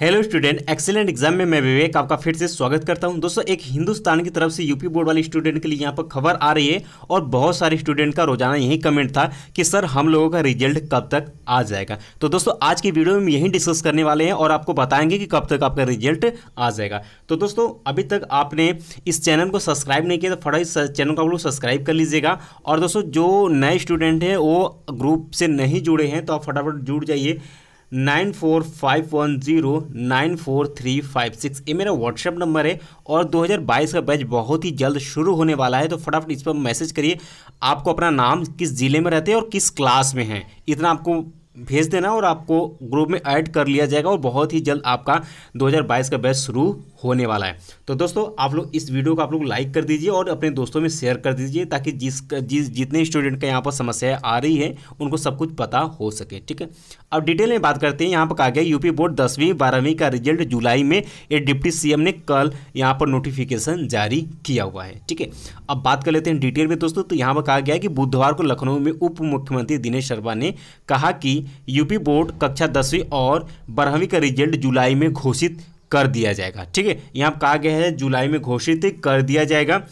hello student excellent exam में मैं विवेक आपका फिर से स्वागत करता हूं दोस्तों एक हिंदुस्तान की तरफ से यूपी बोर्ड वाले स्टूडेंट के लिए यहां पर खबर आ रही है और बहुत सारे स्टूडेंट का रोजाना यही कमेंट था कि सर हम लोगों का रिजल्ट कब तक आ जाएगा तो दोस्तों आज की वीडियो में यही डिस्कस करने वाले हैं और आपको बताएंगे कि कब तक आपका रिजल्ट आ जाएगा तो दोस्तों अभी तक आपने इस चैनल को सब्सक्राइब नहीं किया तो फटाफट चैनल को आप लोग सब्सक्राइब कर लीजिएगा और दोस्तों जो नए स्टूडेंट हैं वो ग्रुप से नहीं जुड़े हैं तो आप फटाफट जुड़ जाइए nine four five one zero nine four three five six ये मेरा व्हाट्सएप नंबर है और 2022 का बैच बहुत ही जल्द शुरू होने वाला है तो फटाफट इस पर मैसेज करिए आपको अपना नाम किस ज़िले में रहते हैं और किस क्लास में हैं इतना आपको भेज देना और आपको ग्रुप में ऐड कर लिया जाएगा और बहुत ही जल्द आपका 2022 का बैच शुरू होने वाला है तो दोस्तों आप लोग इस वीडियो को आप लोग लाइक कर दीजिए और अपने दोस्तों में शेयर कर दीजिए ताकि जिस जिस जितने स्टूडेंट का यहाँ पर समस्याएं आ रही है उनको सब कुछ पता हो सके ठीक है अब डिटेल में बात करते हैं यहाँ पर कहा गया यूपी बोर्ड दसवीं बारहवीं का रिजल्ट जुलाई में ये डिप्टी सी ने कल यहाँ पर नोटिफिकेशन जारी किया हुआ है ठीक है अब बात कर लेते हैं डिटेल में दोस्तों तो यहाँ पर कहा गया कि बुधवार को लखनऊ में उप मुख्यमंत्री दिनेश शर्मा ने कहा कि यूपी बोर्ड कक्षा दसवीं और बारहवीं का रिजल्ट जुलाई में घोषित कर दिया जाएगा ठीक है यहाँ कहा गया है जुलाई में घोषित कर दिया जाएगा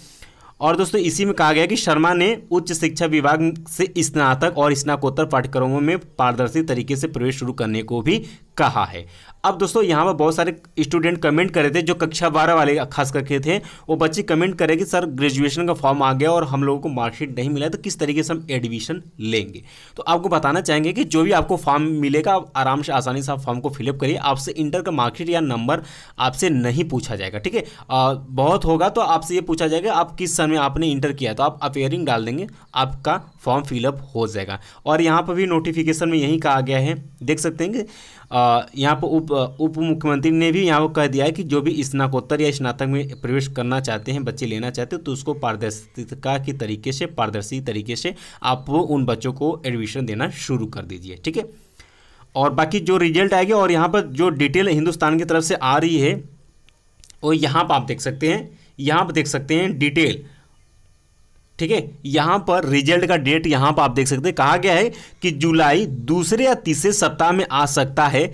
और दोस्तों इसी में कहा गया कि शर्मा ने उच्च शिक्षा विभाग से स्नातक और स्नाकोत्तर पाठ्यक्रमों में पारदर्शी तरीके से प्रवेश शुरू करने को भी कहा है अब दोस्तों यहाँ पर बहुत सारे स्टूडेंट कमेंट कर रहे थे जो कक्षा बारह वाले खास करके थे वो बच्चे कमेंट करे कि सर ग्रेजुएशन का फॉर्म आ गया और हम लोगों को मार्कशीट नहीं मिला तो किस तरीके से हम एडमिशन लेंगे तो आपको बताना चाहेंगे कि जो भी आपको फॉर्म मिलेगा आप आराम से आसानी से आप फॉर्म को फिलअप करिए आपसे इंटर का मार्कशीट या नंबर आपसे नहीं पूछा जाएगा ठीक है बहुत होगा तो आपसे ये पूछा जाएगा आप किस समय आपने इंटर किया तो आप अपेयरिंग डाल देंगे आपका फॉर्म फिलअप हो जाएगा और यहाँ पर भी नोटिफिकेशन में यही कहा गया है देख सकते हैं कि यहाँ पर उप उप मुख्यमंत्री ने भी यहाँ पर कह दिया है कि जो भी स्नाकोत्तर या स्नातक में प्रवेश करना चाहते हैं बच्चे लेना चाहते हैं तो उसको पारदर्शिता के तरीके से पारदर्शी तरीके से आप वो उन बच्चों को एडमिशन देना शुरू कर दीजिए ठीक है और बाकी जो रिजल्ट आएगी और यहाँ पर जो डिटेल हिंदुस्तान की तरफ से आ रही है वो यहाँ पर आप देख सकते हैं यहाँ पर देख सकते हैं डिटेल ठीक है यहां पर रिजल्ट का डेट यहां पर आप देख सकते हैं कहा गया है कि जुलाई दूसरे या तीसरे सप्ताह में आ सकता है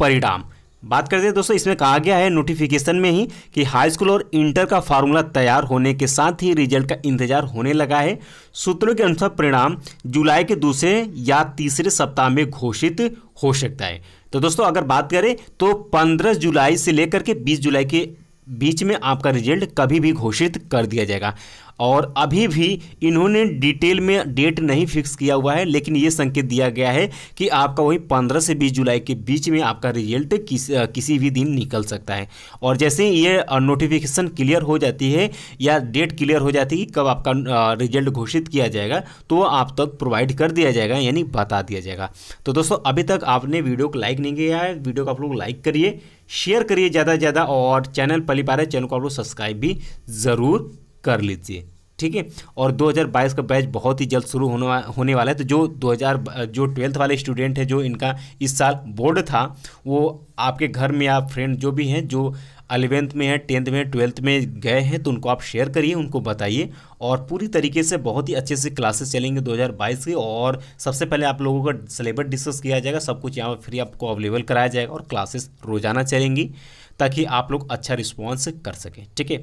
परिणाम बात करते हैं दोस्तों इसमें कहा गया है नोटिफिकेशन में ही कि हाई स्कूल और इंटर का फार्मूला तैयार होने के साथ ही रिजल्ट का इंतजार होने लगा है सूत्रों के अनुसार परिणाम जुलाई के दूसरे या तीसरे सप्ताह में घोषित हो सकता है तो दोस्तों अगर बात करें तो 15 जुलाई से लेकर के 20 जुलाई के बीच में आपका रिजल्ट कभी भी घोषित कर दिया जाएगा और अभी भी इन्होंने डिटेल में डेट नहीं फिक्स किया हुआ है लेकिन ये संकेत दिया गया है कि आपका वही 15 से 20 जुलाई के बीच में आपका रिजल्ट किस, किसी भी दिन निकल सकता है और जैसे ही ये नोटिफिकेशन क्लियर हो जाती है या डेट क्लियर हो जाती है कब आपका रिजल्ट घोषित किया जाएगा तो आप तक प्रोवाइड कर दिया जाएगा यानी बता दिया जाएगा तो दोस्तों अभी तक आपने वीडियो को लाइक नहीं किया है वीडियो को आप लोग लाइक करिए शेयर करिए ज़्यादा से ज़्यादा और चैनल पली पा रहे चैनल को आप लोग सब्सक्राइब भी ज़रूर कर लीजिए ठीक है और 2022 का बैच बहुत ही जल्द शुरू होने होने वाला है तो जो 2000 जो ट्वेल्थ वाले स्टूडेंट हैं जो इनका इस साल बोर्ड था वो आपके घर में आप फ्रेंड जो भी हैं जो अलेवेंथ में है टेंथ में ट्वेल्थ में गए हैं तो उनको आप शेयर करिए उनको बताइए और पूरी तरीके से बहुत ही अच्छे से क्लासेस चलेंगे 2022 की और सबसे पहले आप लोगों का सिलेबस डिस्कस किया जाएगा सब कुछ यहाँ पर फ्री आपको अवेलेबल कराया जाएगा और क्लासेस रोजाना चलेंगी ताकि आप लोग अच्छा रिस्पॉन्स कर सकें ठीक है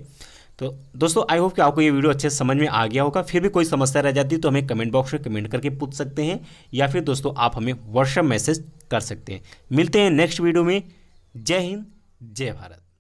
तो दोस्तों आई होप कि आपको ये वीडियो अच्छे से समझ में आ गया होगा फिर भी कोई समस्या रह जाती है तो हमें कमेंट बॉक्स में कमेंट करके पूछ सकते हैं या फिर दोस्तों आप हमें व्हाट्सएप मैसेज कर सकते हैं मिलते हैं नेक्स्ट वीडियो में जय हिंद जय भारत